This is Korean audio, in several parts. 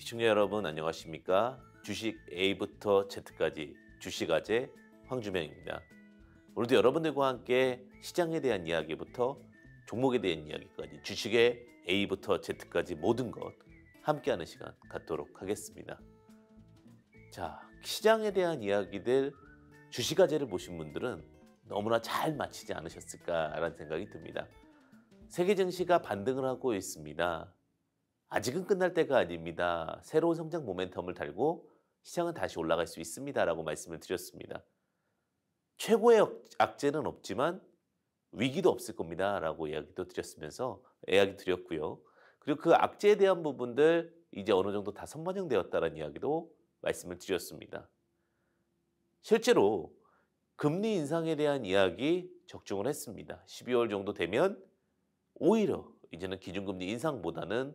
시청자 여러분 안녕하십니까? 주식 A부터 Z까지 주식아재 황주명입니다. 오늘도 여러분들과 함께 시장에 대한 이야기부터 종목에 대한 이야기까지 주식의 A부터 Z까지 모든 것 함께하는 시간 갖도록 하겠습니다. 자, 시장에 대한 이야기들 주식아재를 보신 분들은 너무나 잘 마치지 않으셨을까라는 생각이 듭니다. 세계 증시가 반등을 하고 있습니다. 아직은 끝날 때가 아닙니다. 새로운 성장 모멘텀을 달고 시장은 다시 올라갈 수 있습니다. 라고 말씀을 드렸습니다. 최고의 악재는 없지만 위기도 없을 겁니다. 라고 이야기도 드렸으면서 이야기 드렸고요. 그리고 그 악재에 대한 부분들 이제 어느 정도 다 선반영되었다는 이야기도 말씀을 드렸습니다. 실제로 금리 인상에 대한 이야기 적중을 했습니다. 12월 정도 되면 오히려 이제는 기준금리 인상보다는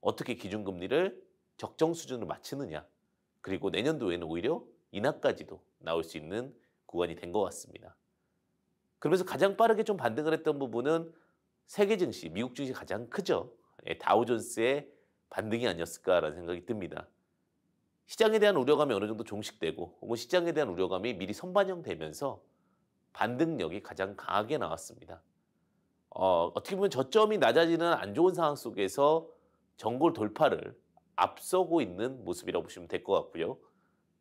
어떻게 기준금리를 적정 수준으로 맞추느냐 그리고 내년도에는 오히려 인하까지도 나올 수 있는 구간이 된 것 같습니다. 그러면서 가장 빠르게 좀 반등을 했던 부분은 세계 증시, 미국 증시 가장 크죠. 예, 다우존스의 반등이 아니었을까라는 생각이 듭니다. 시장에 대한 우려감이 어느 정도 종식되고 혹은 시장에 대한 우려감이 미리 선반영되면서 반등력이 가장 강하게 나왔습니다. 어, 어떻게 보면 저점이 낮아지는 안 좋은 상황 속에서 정골 돌파를 앞서고 있는 모습이라고 보시면 될 것 같고요.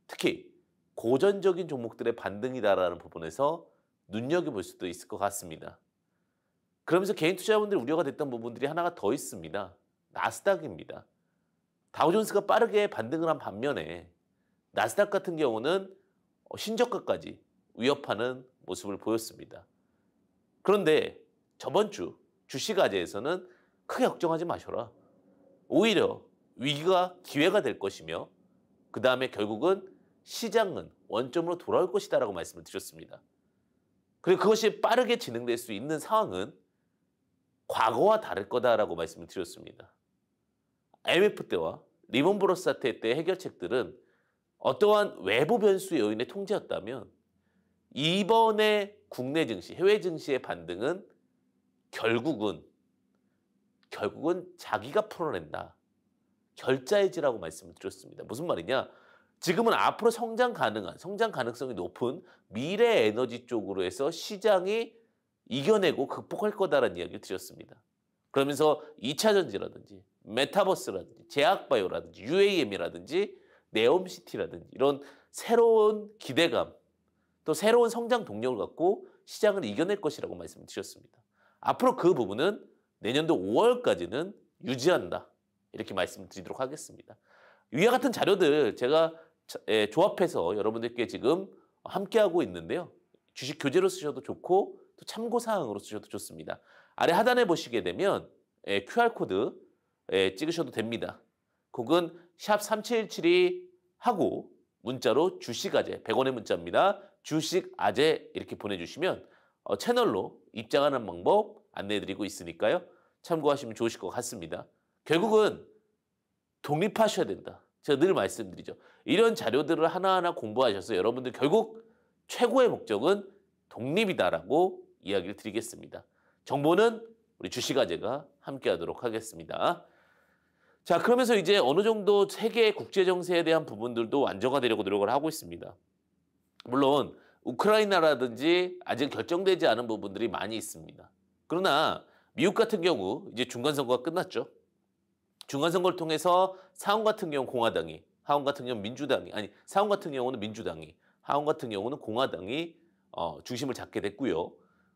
특히 고전적인 종목들의 반등이다라는 부분에서 눈여겨볼 수도 있을 것 같습니다. 그러면서 개인 투자자분들이 우려가 됐던 부분들이 하나가 더 있습니다. 나스닥입니다. 다우존스가 빠르게 반등을 한 반면에 나스닥 같은 경우는 어, 신저가까지 위협하는 모습을 보였습니다. 그런데 저번 주 주식 아재에서는 크게 걱정하지 마셔라. 오히려 위기가 기회가 될 것이며 그 다음에 결국은 시장은 원점으로 돌아올 것이다라고 말씀을 드렸습니다. 그리고 그것이 빠르게 진행될 수 있는 상황은 과거와 다를 거다라고 말씀을 드렸습니다. IMF 때와 리본 브러스 사태 때 해결책들은 어떠한 외부 변수 요인의 통제였다면 이번에 국내 증시, 해외 증시의 반등은 결국은 결국은 자기가 풀어낸다. 결자해지라고 말씀을 드렸습니다. 무슨 말이냐? 지금은 앞으로 성장 가능한, 성장 가능성이 높은 미래 에너지 쪽으로 해서 시장이 이겨내고 극복할 거다라는 이야기를 드렸습니다. 그러면서 2차 전지라든지 메타버스라든지 제약바이오라든지 UAM이라든지 네옴시티라든지 이런 새로운 기대감 또 새로운 성장 동력을 갖고 시장을 이겨낼 것이라고 말씀드렸습니다. 앞으로 그 부분은 내년도 5월까지는 유지한다. 이렇게 말씀드리도록 하겠습니다. 위와 같은 자료들 제가 조합해서 여러분들께 지금 함께하고 있는데요. 주식 교재로 쓰셔도 좋고 또 참고 사항으로 쓰셔도 좋습니다. 아래 하단에 보시게 되면 QR 코드 찍으셔도 됩니다. 혹은 샵 3717이 하고 문자로 주식아재 100원의 문자입니다. 주식아재 이렇게 보내주시면 어, 채널로 입장하는 방법 안내해드리고 있으니까요. 참고하시면 좋으실 것 같습니다. 결국은 독립하셔야 된다. 제가 늘 말씀드리죠. 이런 자료들을 하나하나 공부하셔서 여러분들 결국 최고의 목적은 독립이다라고 이야기를 드리겠습니다. 정보는 우리 주시가 제가 함께 하도록 하겠습니다. 자, 그러면서 이제 어느 정도 세계 국제 정세에 대한 부분들도 안정화 되려고 노력을 하고 있습니다. 물론 우크라이나라든지 아직 결정되지 않은 부분들이 많이 있습니다. 그러나 미국 같은 경우 이제 중간 선거가 끝났죠. 중간 선거를 통해서 상원 같은 경우 공화당이, 하원 같은 경우 민주당이, 아니 상원 같은 경우는 민주당이, 하원 같은 경우는 공화당이 어, 중심을 잡게 됐고요.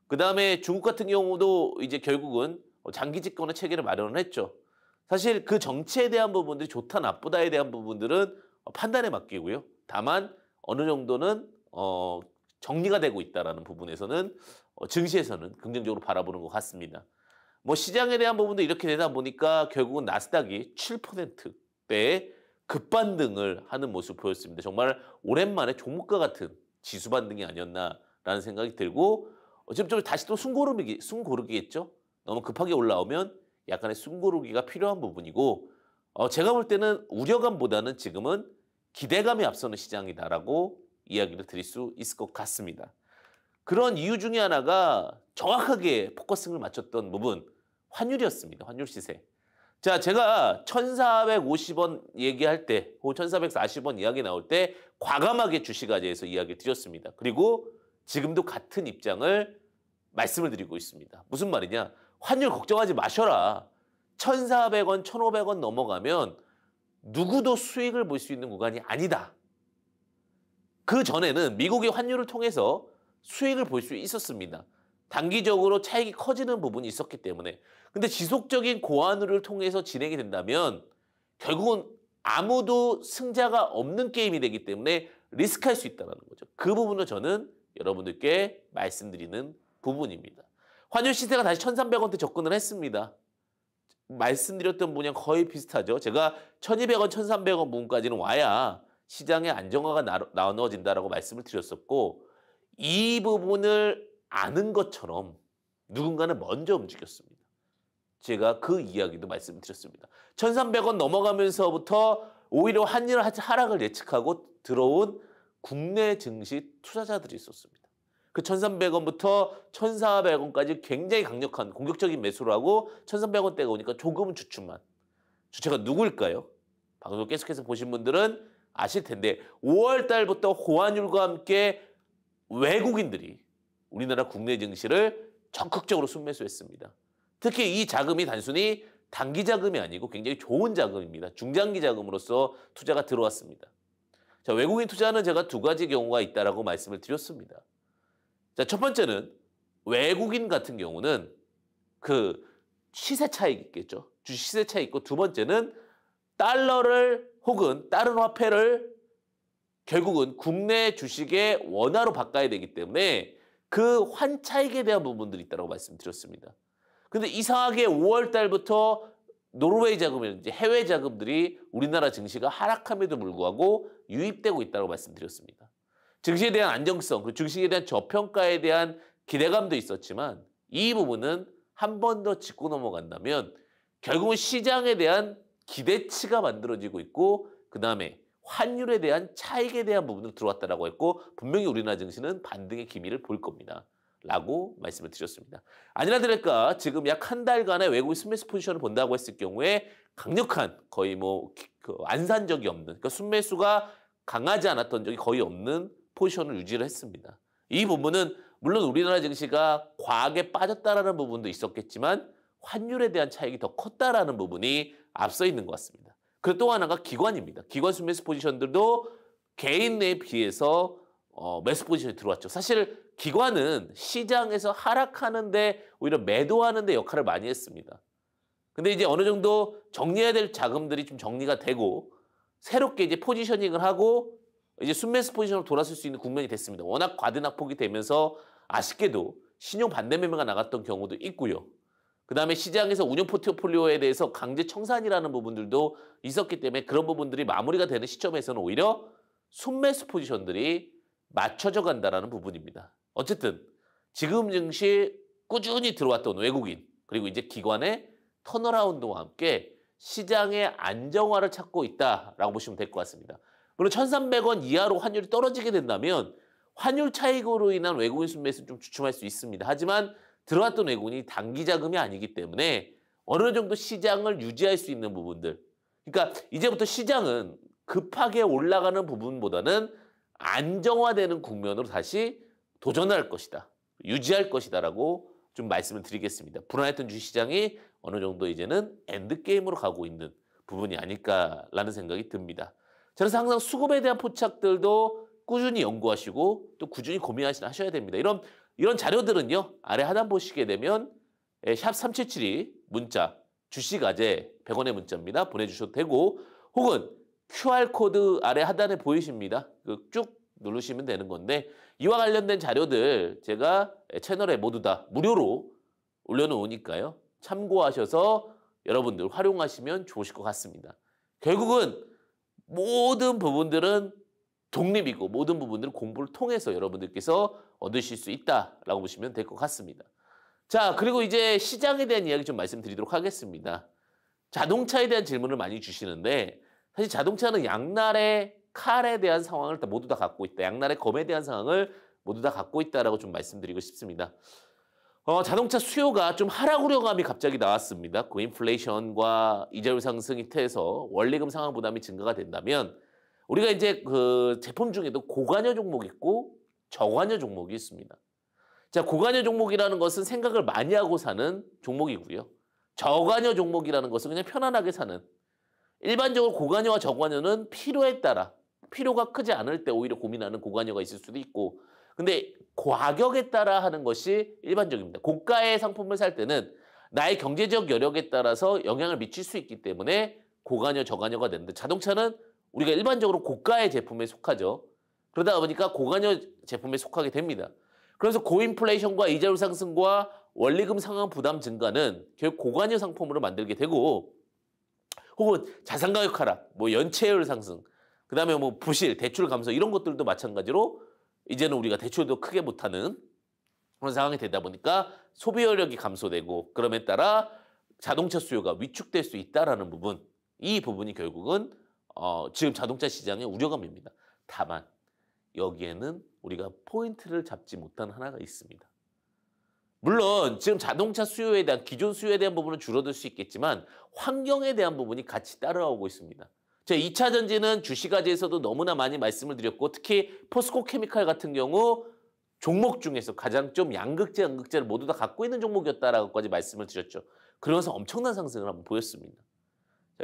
그 다음에 중국 같은 경우도 이제 결국은 장기 집권의 체계를 마련을 했죠. 사실 그 정치에 대한 부분들이 좋다 나쁘다에 대한 부분들은 판단에 맡기고요. 다만 어느 정도는 어, 정리가 되고 있다라는 부분에서는 어, 증시에서는 긍정적으로 바라보는 것 같습니다. 뭐 시장에 대한 부분도 이렇게 되다 보니까 결국은 나스닥이 7%대의 급반등을 하는 모습 보였습니다. 정말 오랜만에 종목과 같은 지수 반등이 아니었나라는 생각이 들고 어차피 좀 다시 또 숨고르기 숨고르기겠죠. 너무 급하게 올라오면 약간의 숨고르기가 필요한 부분이고 어, 제가 볼 때는 우려감보다는 지금은 기대감이 앞서는 시장이다라고 이야기를 드릴 수 있을 것 같습니다. 그런 이유 중에 하나가 정확하게 포커싱을 맞췄던 부분, 환율이었습니다. 환율 시세. 자, 제가 1450원 얘기할 때, 혹은 1440원 이야기 나올 때, 과감하게 주식가제에서 이야기를 드렸습니다. 그리고 지금도 같은 입장을 말씀을 드리고 있습니다. 무슨 말이냐? 환율 걱정하지 마셔라. 1,400원, 1,500원 넘어가면 누구도 수익을 볼 수 있는 구간이 아니다. 그 전에는 미국의 환율을 통해서 수익을 볼 수 있었습니다. 단기적으로 차익이 커지는 부분이 있었기 때문에. 근데 지속적인 고환율을 통해서 진행이 된다면 결국은 아무도 승자가 없는 게임이 되기 때문에 리스크할 수 있다는 거죠. 그 부분을 저는 여러분들께 말씀드리는 부분입니다. 환율 시세가 다시 1,300원대 접근을 했습니다. 말씀드렸던 분이랑 거의 비슷하죠. 제가 1,200원, 1,300원 부분까지는 와야 시장의 안정화가 나눠진다라고 말씀을 드렸었고 이 부분을 아는 것처럼 누군가는 먼저 움직였습니다. 제가 그 이야기도 말씀드렸습니다. 1300원 넘어가면서부터 오히려 한일 하락을 예측하고 들어온 국내 증시 투자자들이 있었습니다. 그 1300원부터 1400원까지 굉장히 강력한 공격적인 매수를 하고 1300원대가 오니까 조금은 주춤한 주체가 누구일까요? 방송 계속해서 보신 분들은 아실 텐데 5월 달부터 호환율과 함께 외국인들이 우리나라 국내 증시를 적극적으로 순매수했습니다. 특히 이 자금이 단순히 단기 자금이 아니고 굉장히 좋은 자금입니다. 중장기 자금으로서 투자가 들어왔습니다. 자, 외국인 투자는 제가 두 가지 경우가 있다라고 말씀을 드렸습니다. 자, 첫 번째는 외국인 같은 경우는 그 시세 차익 있겠죠. 주시세 차익 있고 두 번째는 달러를 혹은 다른 화폐를 결국은 국내 주식의 원화로 바꿔야 되기 때문에 그 환차익에 대한 부분들이 있다고 말씀드렸습니다. 근데 이상하게 5월 달부터 노르웨이 자금이라든지 해외 자금들이 우리나라 증시가 하락함에도 불구하고 유입되고 있다고 말씀드렸습니다. 증시에 대한 안정성, 그 증시에 대한 저평가에 대한 기대감도 있었지만 이 부분은 한 번 더 짚고 넘어간다면 결국은 시장에 대한 기대치가 만들어지고 있고 그 다음에 환율에 대한 차익에 대한 부분으로 들어왔다라고 했고 분명히 우리나라 증시는 반등의 기미를 볼 겁니다. 라고 말씀을 드렸습니다. 아니나 다를까 지금 약 한 달간의 외국인 순매수 포지션을 본다고 했을 경우에 강력한 거의 뭐 그 안산 적이 없는 그러니까 순매수가 강하지 않았던 적이 거의 없는 포지션을 유지를 했습니다. 이 부분은 물론 우리나라 증시가 과하게 빠졌다라는 부분도 있었겠지만 환율에 대한 차익이 더 컸다라는 부분이 앞서 있는 것 같습니다. 그리고 또 하나가 기관입니다. 기관순 매수 포지션들도 개인에 비해서 어, 매수 포지션이 들어왔죠. 사실 기관은 시장에서 하락하는데 오히려 매도하는데 역할을 많이 했습니다. 근데 이제 어느 정도 정리해야 될 자금들이 좀 정리가 되고 새롭게 이제 포지셔닝을 하고 이제 순매수 포지션으로 돌아설 수 있는 국면이 됐습니다. 워낙 과대 낙폭이 되면서 아쉽게도 신용 반대 매매가 나갔던 경우도 있고요. 그 다음에 시장에서 운영 포트폴리오에 대해서 강제 청산이라는 부분들도 있었기 때문에 그런 부분들이 마무리가 되는 시점에서는 오히려 순매수 포지션들이 맞춰져 간다라는 부분입니다. 어쨌든 지금 증시 꾸준히 들어왔던 외국인 그리고 이제 기관의 턴어라운드와 함께 시장의 안정화를 찾고 있다라고 보시면 될 것 같습니다. 물론 1,300원 이하로 환율이 떨어지게 된다면 환율 차익으로 인한 외국인 순매수는 좀 주춤할 수 있습니다. 하지만 들어왔던 외국인이 단기 자금이 아니기 때문에 어느 정도 시장을 유지할 수 있는 부분들. 그러니까 이제부터 시장은 급하게 올라가는 부분보다는 안정화되는 국면으로 다시 도전할 것이다. 유지할 것이다라고 좀 말씀을 드리겠습니다. 불안했던 주시장이 어느 정도 이제는 엔드게임으로 가고 있는 부분이 아닐까라는 생각이 듭니다. 저는 항상 수급에 대한 포착들도 꾸준히 연구하시고 또 꾸준히 고민하셔야 됩니다. 이런 이런 자료들은요. 아래 하단 보시게 되면 예, 샵3772 문자 주식아재 100원의 문자입니다. 보내주셔도 되고 혹은 QR코드 아래 하단에 보이십니다. 그쭉 누르시면 되는 건데 이와 관련된 자료들 제가 채널에 모두 다 무료로 올려놓으니까요. 참고하셔서 여러분들 활용하시면 좋으실 것 같습니다. 결국은 모든 부분들은 독립이고 모든 부분들을 공부를 통해서 여러분들께서 얻으실 수 있다라고 보시면 될 것 같습니다. 자, 그리고 이제 시장에 대한 이야기 좀 말씀드리도록 하겠습니다. 자동차에 대한 질문을 많이 주시는데 사실 자동차는 양날의 칼에 대한 상황을 다 모두 다 갖고 있다. 양날의 검에 대한 상황을 모두 다 갖고 있다라고 좀 말씀드리고 싶습니다. 어, 자동차 수요가 좀 하락 우려감이 갑자기 나왔습니다. 그 인플레이션과 이자율 상승이 태해서 원리금 상환 부담이 증가가 된다면 우리가 이제 그 제품 중에도 고관여 종목이 있고 저관여 종목이 있습니다. 자, 고관여 종목이라는 것은 생각을 많이 하고 사는 종목이고요. 저관여 종목이라는 것은 그냥 편안하게 사는 일반적으로 고관여와 저관여는 필요에 따라 필요가 크지 않을 때 오히려 고민하는 고관여가 있을 수도 있고 근데 과격에 따라 하는 것이 일반적입니다. 고가의 상품을 살 때는 나의 경제적 여력에 따라서 영향을 미칠 수 있기 때문에 고관여 저관여가 되는데 자동차는 우리가 일반적으로 고가의 제품에 속하죠. 그러다 보니까 고관여 제품에 속하게 됩니다. 그래서 고인플레이션과 이자율 상승과 원리금 상황 부담 증가는 결국 고관여 상품으로 만들게 되고 혹은 자산가격 하락, 뭐 연체율 상승, 그 다음에 뭐 부실, 대출 감소 이런 것들도 마찬가지로 이제는 우리가 대출도 크게 못하는 그런 상황이 되다 보니까 소비 여력이 감소되고 그럼에 따라 자동차 수요가 위축될 수 있다라는 부분 이 부분이 결국은 어, 지금 자동차 시장의 우려감입니다. 다만 여기에는 우리가 포인트를 잡지 못한 하나가 있습니다. 물론 지금 자동차 수요에 대한 기존 수요에 대한 부분은 줄어들 수 있겠지만 환경에 대한 부분이 같이 따라오고 있습니다. 제 2차 전지는 주식가지에서도 너무나 많이 말씀을 드렸고 특히 포스코 케미칼 같은 경우 종목 중에서 가장 좀 양극재, 양극재를 모두 다 갖고 있는 종목이었다라고까지 말씀을 드렸죠. 그러면서 엄청난 상승을 한번 보였습니다.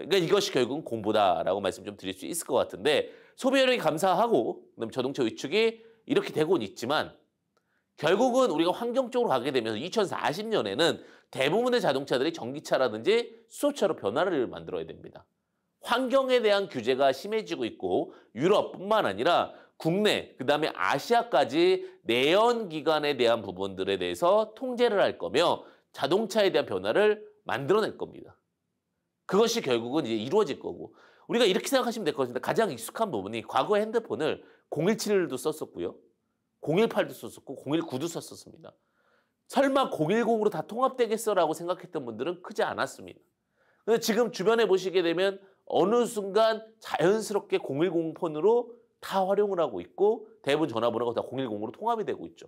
그러니까 이것이 결국은 공부다라고 말씀 좀 드릴 수 있을 것 같은데 소비 여력이 감사하고 그다음 자동차 위축이 이렇게 되고는 있지만 결국은 우리가 환경 쪽으로 가게 되면서 2040년에는 대부분의 자동차들이 전기차라든지 수소차로 변화를 만들어야 됩니다. 환경에 대한 규제가 심해지고 있고 유럽뿐만 아니라 국내 그다음에 아시아까지 내연 기관에 대한 부분들에 대해서 통제를 할 거며 자동차에 대한 변화를 만들어낼 겁니다. 그것이 결국은 이제 이루어질 거고 우리가 이렇게 생각하시면 될 것같은데 가장 익숙한 부분이 과거에 핸드폰을 017도 썼었고요. 018도 썼었고 019도 썼었습니다. 설마 010으로 다 통합되겠어라고 생각했던 분들은 크지 않았습니다. 근데 지금 주변에 보시게 되면 어느 순간 자연스럽게 010 폰으로 다 활용을 하고 있고 대부분 전화번호가 다 010으로 통합이 되고 있죠.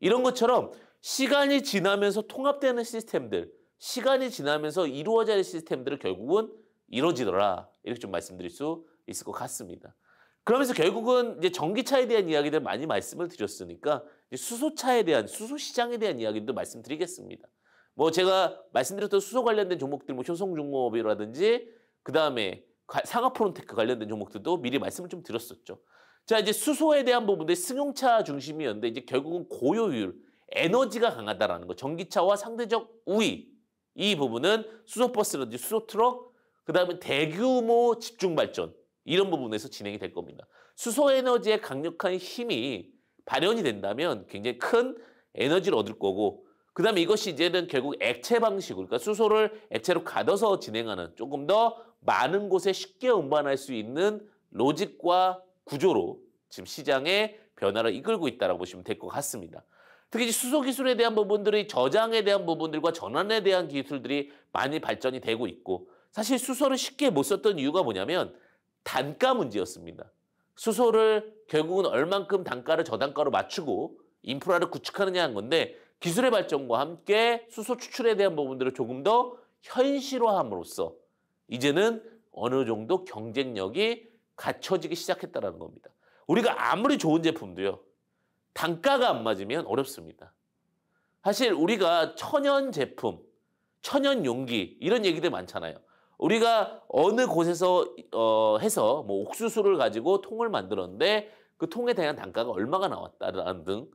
이런 것처럼 시간이 지나면서 통합되는 시스템들 시간이 지나면서 이루어져야 할 시스템들을 결국은 이루어지더라. 이렇게 좀 말씀드릴 수 있을 것 같습니다. 그러면서 결국은 이제 전기차에 대한 이야기들 많이 말씀을 드렸으니까 이제 수소차에 대한 수소 시장에 대한 이야기도 말씀드리겠습니다. 뭐 제가 말씀드렸던 수소 관련된 종목들 뭐 효성중공업이라든지 그다음에 상업프론테크 관련된 종목들도 미리 말씀을 좀 드렸었죠. 자, 이제 수소에 대한 부분들 승용차 중심이었는데 이제 결국은 고효율, 에너지가 강하다라는 거. 전기차와 상대적 우위 이 부분은 수소버스라든지 수소트럭, 그 다음에 대규모 집중발전 이런 부분에서 진행이 될 겁니다. 수소에너지의 강력한 힘이 발현이 된다면 굉장히 큰 에너지를 얻을 거고 그 다음에 이것이 이제는 결국 액체 방식으로 그러니까 수소를 액체로 가둬서 진행하는 조금 더 많은 곳에 쉽게 운반할 수 있는 로직과 구조로 지금 시장의 변화를 이끌고 있다고 보시면 될 것 같습니다. 특히 수소 기술에 대한 부분들이 저장에 대한 부분들과 전환에 대한 기술들이 많이 발전이 되고 있고 사실 수소를 쉽게 못 썼던 이유가 뭐냐면 단가 문제였습니다. 수소를 결국은 얼만큼 단가를 저단가로 맞추고 인프라를 구축하느냐 한 건데 기술의 발전과 함께 수소 추출에 대한 부분들을 조금 더 현실화함으로써 이제는 어느 정도 경쟁력이 갖춰지기 시작했다는 겁니다. 우리가 아무리 좋은 제품도요. 단가가 안 맞으면 어렵습니다. 사실 우리가 천연 제품, 천연 용기 이런 얘기들 많잖아요. 우리가 어느 곳에서 어, 해서 뭐 옥수수를 가지고 통을 만들었는데 그 통에 대한 단가가 얼마가 나왔다라는 등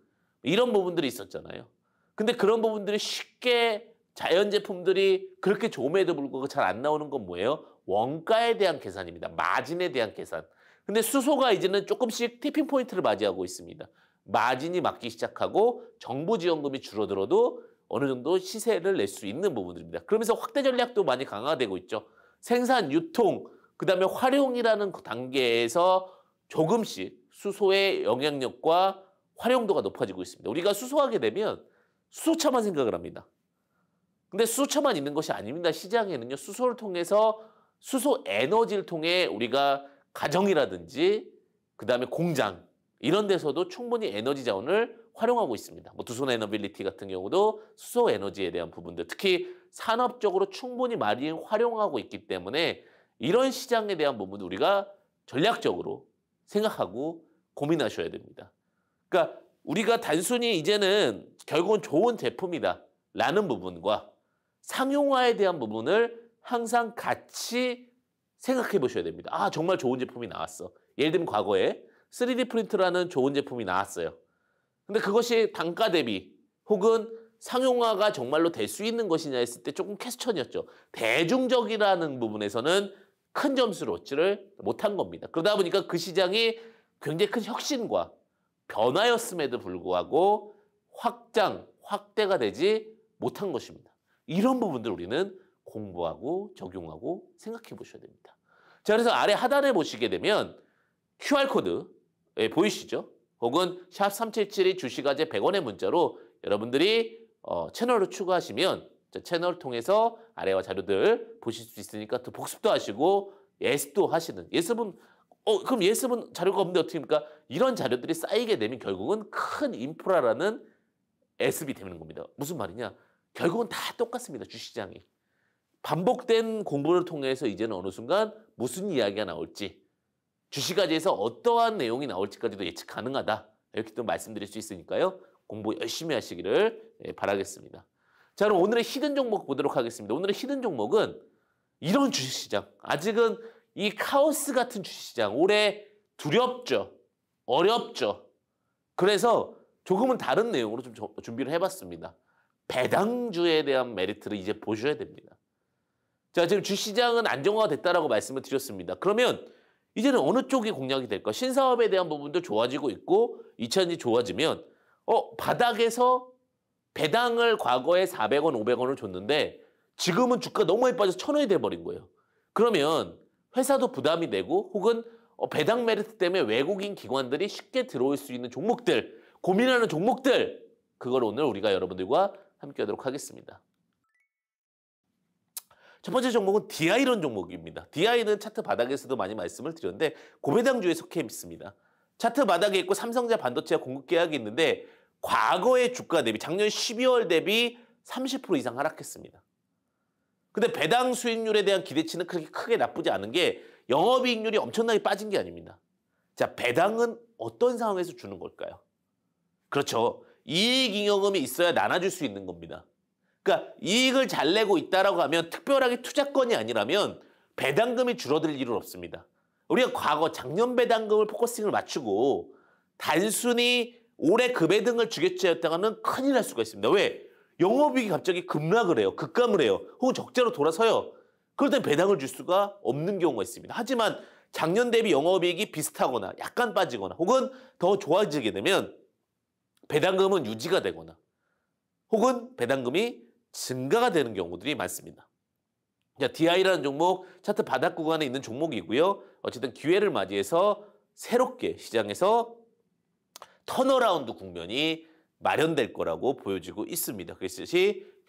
이런 부분들이 있었잖아요. 근데 그런 부분들이 쉽게 자연 제품들이 그렇게 좋음에도 불구하고 잘 안 나오는 건 뭐예요? 원가에 대한 계산입니다. 마진에 대한 계산. 근데 수소가 이제는 조금씩 티핑 포인트를 맞이하고 있습니다. 마진이 막기 시작하고 정부 지원금이 줄어들어도 어느 정도 시세를 낼 수 있는 부분들입니다. 그러면서 확대 전략도 많이 강화되고 있죠. 생산, 유통, 그다음에 활용이라는 그 단계에서 조금씩 수소의 영향력과 활용도가 높아지고 있습니다. 우리가 수소하게 되면 수소차만 생각을 합니다. 근데 수소차만 있는 것이 아닙니다. 시장에는요. 수소를 통해서 수소 에너지를 통해 우리가 가정이라든지 그다음에 공장 이런 데서도 충분히 에너지 자원을 활용하고 있습니다. 뭐 두손 에너빌리티 같은 경우도 수소 에너지에 대한 부분들 특히 산업적으로 충분히 많이 활용하고 있기 때문에 이런 시장에 대한 부분도 우리가 전략적으로 생각하고 고민하셔야 됩니다. 그러니까 우리가 단순히 이제는 결국은 좋은 제품이다 라는 부분과 상용화에 대한 부분을 항상 같이 생각해 보셔야 됩니다. 아, 정말 좋은 제품이 나왔어. 예를 들면 과거에 3D 프린트라는 좋은 제품이 나왔어요. 근데 그것이 단가 대비 혹은 상용화가 정말로 될 수 있는 것이냐 했을 때 조금 캐스천이었죠 대중적이라는 부분에서는 큰 점수를 얻지를 못한 겁니다. 그러다 보니까 그 시장이 굉장히 큰 혁신과 변화였음에도 불구하고 확장, 확대가 되지 못한 것입니다. 이런 부분들 우리는 공부하고 적용하고 생각해 보셔야 됩니다. 자, 그래서 아래 하단에 보시게 되면 QR코드, 예, 보이시죠? 혹은 샵 377이 주식아재 100원의 문자로 여러분들이 어, 채널을 추가하시면 채널 통해서 아래와 자료들 보실 수 있으니까 또 복습도 하시고 예습도 하시는 예습은 어 그럼 예습은 자료가 없는데 어떻게 합니까? 이런 자료들이 쌓이게 되면 결국은 큰 인프라라는 예습이 되는 겁니다. 무슨 말이냐? 결국은 다 똑같습니다. 주시장이 반복된 공부를 통해서 이제는 어느 순간 무슨 이야기가 나올지 주식까지에서 어떠한 내용이 나올지까지도 예측 가능하다. 이렇게 또 말씀드릴 수 있으니까요. 공부 열심히 하시기를 예, 바라겠습니다. 자, 그럼 오늘의 히든 종목 보도록 하겠습니다. 오늘의 히든 종목은 이런 주식시장. 아직은 이 카오스 같은 주식시장. 올해 두렵죠. 어렵죠. 그래서 조금은 다른 내용으로 좀 준비를 해봤습니다. 배당주에 대한 메리트를 이제 보셔야 됩니다. 자, 지금 주시장은 안정화가 됐다라고 말씀을 드렸습니다. 그러면 이제는 어느 쪽이 공략이 될까? 신사업에 대한 부분도 좋아지고 있고 이천이 좋아지면 어 바닥에서 배당을 과거에 400원, 500원을 줬는데 지금은 주가 너무 많이 빠져서 천 원이 돼버린 거예요. 그러면 회사도 부담이 되고 혹은 어, 배당 메리트 때문에 외국인 기관들이 쉽게 들어올 수 있는 종목들 고민하는 종목들 그걸 오늘 우리가 여러분들과 함께 하도록 하겠습니다. 첫 번째 종목은 디아이런 종목입니다. 디아이는 차트 바닥에서도 많이 말씀을 드렸는데 고배당주에 속해 있습니다. 차트 바닥에 있고 삼성자 반도체와 공급 계약이 있는데 과거의 주가 대비 작년 12월 대비 30% 이상 하락했습니다. 근데 배당 수익률에 대한 기대치는 그렇게 크게 나쁘지 않은 게 영업이익률이 엄청나게 빠진 게 아닙니다. 자, 배당은 어떤 상황에서 주는 걸까요? 그렇죠. 이익잉여금이 있어야 나눠줄 수 있는 겁니다. 그러니까 이익을 잘 내고 있다라고 하면 특별하게 투자권이 아니라면 배당금이 줄어들 일은 없습니다. 우리가 과거 작년 배당금을 포커싱을 맞추고 단순히 올해 급여 등을 주겠지였다가는 큰일 날 수가 있습니다. 왜? 영업이익이 갑자기 급락을 해요. 급감을 해요. 혹은 적자로 돌아서요. 그럴 땐 배당을 줄 수가 없는 경우가 있습니다. 하지만 작년 대비 영업이익이 비슷하거나 약간 빠지거나 혹은 더 좋아지게 되면 배당금은 유지가 되거나 혹은 배당금이 증가가 되는 경우들이 많습니다. 자, 그러니까 DI라는 종목 차트 바닥 구간에 있는 종목이고요. 어쨌든 기회를 맞이해서 새롭게 시장에서 턴어라운드 국면이 마련될 거라고 보여지고 있습니다. 그래서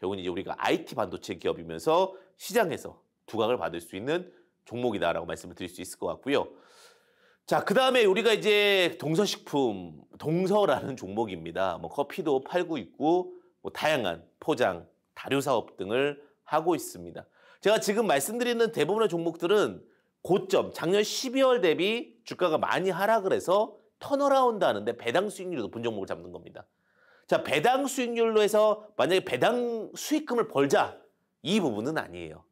결국은 이제 우리가 IT 반도체 기업이면서 시장에서 두각을 받을 수 있는 종목이다라고 말씀을 드릴 수 있을 것 같고요. 자, 그 다음에 우리가 이제 동서식품, 동서라는 종목입니다. 뭐 커피도 팔고 있고, 뭐 다양한 포장, 다류 사업 등을 하고 있습니다. 제가 지금 말씀드리는 대부분의 종목들은 고점, 작년 12월 대비 주가가 많이 하락을 해서 턴어라운드 하는데 배당 수익률이 높은 종목을 잡는 겁니다. 자, 배당 수익률로 해서 만약에 배당 수익금을 벌자 이 부분은 아니에요.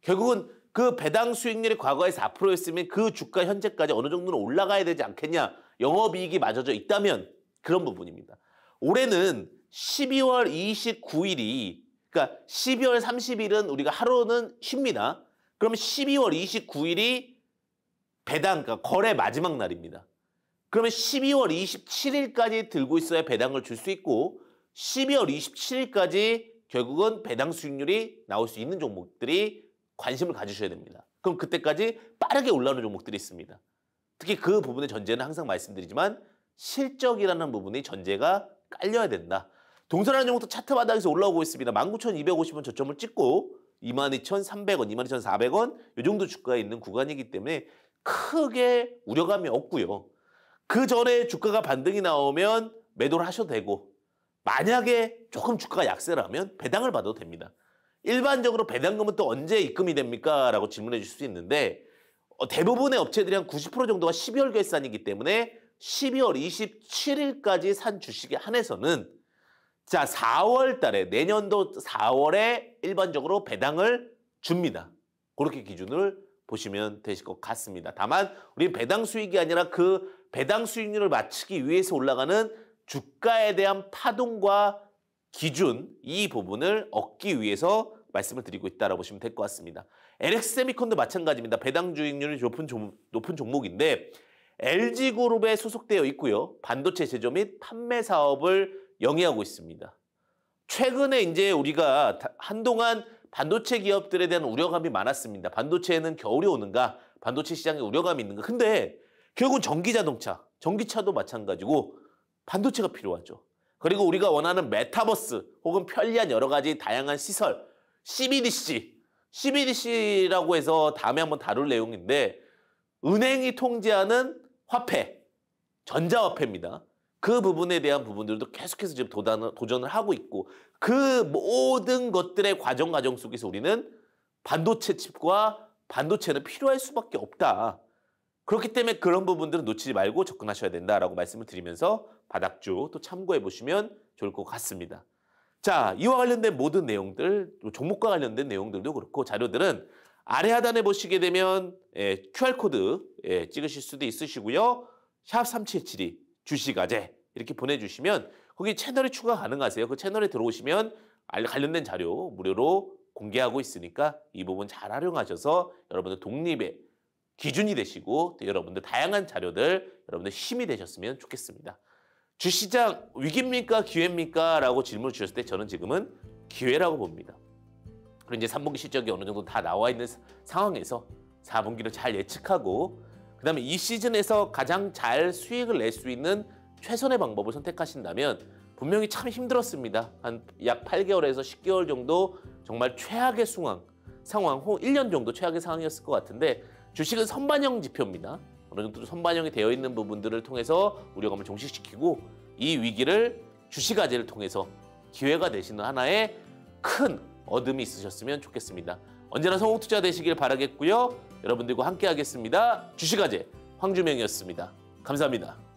결국은 그 배당 수익률이 과거에 4%였으면 그 주가 현재까지 어느 정도는 올라가야 되지 않겠냐. 영업이익이 맞아져 있다면 그런 부분입니다. 올해는 12월 29일이 그러니까 12월 30일은 우리가 하루는 쉽니다. 그럼 12월 29일이 배당 그러니까 거래 마지막 날입니다. 그러면 12월 27일까지 들고 있어야 배당을 줄 수 있고 12월 27일까지 결국은 배당 수익률이 나올 수 있는 종목들이 관심을 가지셔야 됩니다. 그럼 그때까지 빠르게 올라오는 종목들이 있습니다. 특히 그 부분의 전제는 항상 말씀드리지만 실적이라는 부분이 전제가 깔려야 된다. 동서란 종목도 차트 바닥에서 올라오고 있습니다. 19,250원 저점을 찍고 22,300원, 22,400원 이 정도 주가에 있는 구간이기 때문에 크게 우려감이 없고요. 그 전에 주가가 반등이 나오면 매도를 하셔도 되고 만약에 조금 주가가 약세라면 배당을 받아도 됩니다. 일반적으로 배당금은 또 언제 입금이 됩니까? 라고 질문해 줄수 있는데 어, 대부분의 업체들이 한 90% 정도가 12월 결산이기 때문에 12월 27일까지 산 주식에 한해서는 자, 4월 달에, 내년도 4월에 일반적으로 배당을 줍니다. 그렇게 기준을 보시면 되실 것 같습니다. 다만, 우리 배당 수익이 아니라 그 배당 수익률을 맞추기 위해서 올라가는 주가에 대한 파동과 기준, 이 부분을 얻기 위해서 말씀을 드리고 있다라고 보시면 될 것 같습니다. LX 세미콘도 마찬가지입니다. 배당 주익률이 높은, 조, 높은 종목인데 LG그룹에 소속되어 있고요. 반도체 제조 및 판매 사업을 영위하고 있습니다. 최근에 이제 우리가 한동안 반도체 기업들에 대한 우려감이 많았습니다. 반도체에는 겨울이 오는가? 반도체 시장에 우려감이 있는가? 근데 결국은 전기 자동차, 전기차도 마찬가지고 반도체가 필요하죠. 그리고 우리가 원하는 메타버스 혹은 편리한 여러 가지 다양한 시설, CBDC. CBDC라고 해서 다음에 한번 다룰 내용인데 은행이 통제하는 화폐, 전자화폐입니다. 그 부분에 대한 부분들도 계속해서 지금 도단을, 도전을 하고 있고 그 모든 것들의 과정 과정 속에서 우리는 반도체 칩과 반도체는 필요할 수밖에 없다. 그렇기 때문에 그런 부분들은 놓치지 말고 접근하셔야 된다라고 말씀을 드리면서 바닥주 또 참고해 보시면 좋을 것 같습니다. 자, 이와 관련된 모든 내용들, 종목과 관련된 내용들도 그렇고 자료들은 아래 하단에 보시게 되면 예, QR코드 예, 찍으실 수도 있으시고요. 샵3772 주식아재 이렇게 보내주시면 거기 채널이 추가 가능하세요. 그 채널에 들어오시면 관련된 자료 무료로 공개하고 있으니까 이 부분 잘 활용하셔서 여러분들 독립의 기준이 되시고 또 여러분들 다양한 자료들 여러분들 힘이 되셨으면 좋겠습니다. 주시장 위기입니까 기회입니까? 라고 질문 을 주셨을 때 저는 지금은 기회라고 봅니다. 그리고 이제 3분기 실적이 어느 정도 다 나와 있는 상황에서 4분기를 잘 예측하고 그 다음에 이 시즌에서 가장 잘 수익을 낼 수 있는 최선의 방법을 선택하신다면 분명히 참 힘들었습니다. 한 약 8개월에서 10개월 정도 정말 최악의 상황, 상황 혹 1년 정도 최악의 상황이었을 것 같은데 주식은 선반영 지표입니다. 어느 정도 선반영이 되어 있는 부분들을 통해서 우려감을 종식시키고 이 위기를 주식아재를 통해서 기회가 되시는 하나의 큰 어둠이 있으셨으면 좋겠습니다. 언제나 성공 투자 되시길 바라겠고요. 여러분들과 함께 하겠습니다. 주식아재 황주명이었습니다. 감사합니다.